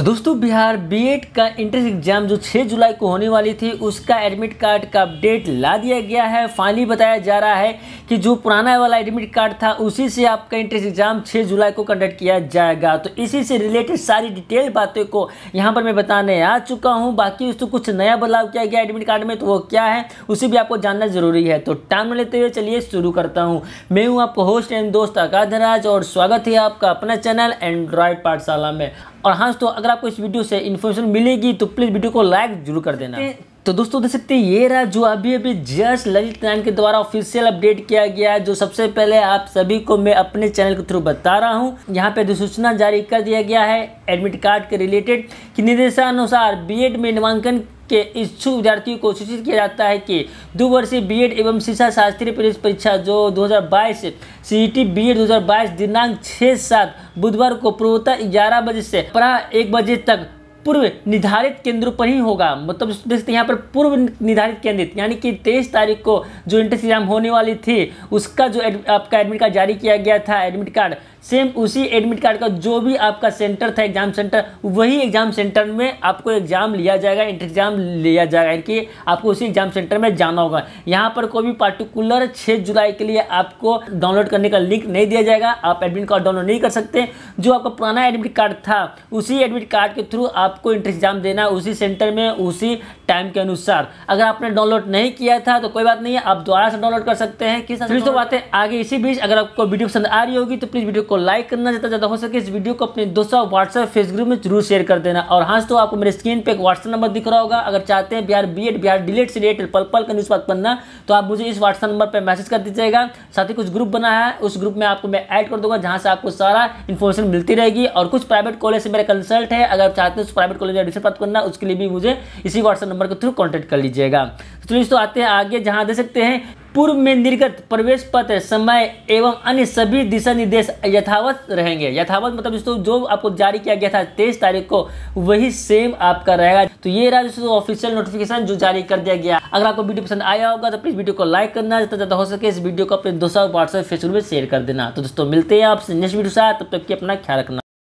तो दोस्तों बिहार बीएड का एंट्रेंस एग्जाम जो 6 जुलाई को होने वाली थी उसका एडमिट कार्ड का अपडेट ला दिया गया है फाइनली बताया जा रहा है कि जो पुराना वाला एडमिट कार्ड था उसी से आपका एंट्रेंस एग्जाम 6 जुलाई को कंडक्ट किया जाएगा तो इसी से रिलेटेड सारी डिटेल बातें को यहाँ पर मैं बताने आ चुका हूँ बाकी तो कुछ नया बदलाव किया गया एडमिट कार्ड में तो वो क्या है उसे भी आपको जानना जरूरी है तो टाइम लेते हुए चलिए शुरू करता हूँ मैं हूँ आपको होस्ट एंड दोस्त आकाधराज और स्वागत है आपका अपना चैनल एंड्रॉयड पाठशाला में और हाँ दोस्तों अगर आपको इस वीडियो से इन्फॉर्मेशन मिलेगी तो प्लीज़ वीडियो को लाइक जरूर कर देना तो दोस्तों देख सकते हैं ये रहा जो अभी अभी जस्ट ललित नारायण के द्वारा ऑफिशियल अपडेट किया गया है जो सबसे पहले आप सभी को मैं अपने चैनल के थ्रू बता रहा हूँ यहाँ पे अधिसूचना जारी कर दिया गया है एडमिट कार्ड के रिलेटेड कि निर्देशानुसार बी एड में नामांकन के इच्छुक विद्यार्थियों को सूचित किया जाता है कि दो वर्षीय बीएड एवं शिक्षा शास्त्रीय प्रवेश परीक्षा जो 2022 हज़ार बाईस 2022 e दिनांक छः सात बुधवार को पूर्वोत्तर ग्यारह बजे से प्रा एक बजे तक पूर्व निर्धारित केंद्रों पर ही होगा मतलब देख यहाँ पर पूर्व निर्धारित केंद्रित यानी कि तेईस तारीख को जो इंट्रेंस एग्जाम होने वाली थी उसका जो एड, आपका एडमिट कार्ड जारी किया गया था एडमिट कार्ड सेम उसी एडमिट कार्ड का जो भी आपका सेंटर था एग्जाम सेंटर वही एग्जाम सेंटर में आपको एग्जाम लिया जाएगा एंट्री एग्जाम लिया जाएगा यानी कि आपको उसी एग्जाम सेंटर में जाना होगा यहाँ पर कोई भी पार्टिकुलर छः जुलाई के लिए आपको डाउनलोड करने का लिंक नहीं दिया जाएगा आप एडमिट कार्ड डाउनलोड नहीं कर सकते जो आपका पुराना एडमिट कार्ड था उसी एडमिट कार्ड के थ्रू आपको एंट्री एग्जाम देना उसी सेंटर में उसी टाइम के अनुसार अगर आपने डाउनलोड नहीं किया था तो कोई बात नहीं है आप दोबारा से डाउनलोड कर सकते हैं किस तो बातें आगे इसी बीच अगर आपको वीडियो पसंद आ रही होगी तो प्लीज़ वीडियो को लाइक करना ज़्यादा ज़्यादा हो सके इस वीडियो को अपने दोस्तों व्हाट्सएप फेस ग्रुप में जरूर शेयर कर देना और हाँ तो आपको मेरे स्क्रीन पे एक व्हाट्सएप नंबर दिख रहा होगा अगर चाहते हैं बिहार बी एड बिहार डिलेट से रिलेटेड पल पल का न्यूज़ बात बनना तो आप मुझे इस व्हाट्सएप नंबर पर मैसेज कर दीजिएगा साथ ही कुछ ग्रुप बना है उस ग्रुप में आपको मैं ऐड कर दूंगा जहाँ से आपको सारा इन्फॉर्मेशन मिलती रहेगी और कुछ प्राइवेट कॉलेज से मेरा कंसल्ट है अगर आप चाहते हैं उस प्राइवेट कॉलेज में एडमिशन प्राप्त करना उसके लिए भी मुझे इसी व्हाट्सएप नंबर के थ्रू कॉन्टेक्ट कर लीजिएगा तो चलिए आते हैं आगे जहाँ दे सकते हैं पूर्व में निर्गत प्रवेश पत्र समय एवं अन्य सभी दिशा निर्देश यथावत रहेंगे यथावत मतलब दोस्तों जो आपको जारी किया गया था तेईस तारीख को वही सेम आपका रहेगा तो ये रहा दोस्तों ऑफिशियल नोटिफिकेशन जो जारी कर दिया गया अगर आपको वीडियो पसंद आया होगा तो प्लीज वीडियो को लाइक करना जितना ज्यादा हो सके इस वीडियो को अपने दोस्तों व्हाट्सएप फेसबुक में शेयर कर देना तो दोस्तों मिलते हैं आपसे नेक्स्ट वीडियो साथ तब तक अपना ख्याल रखना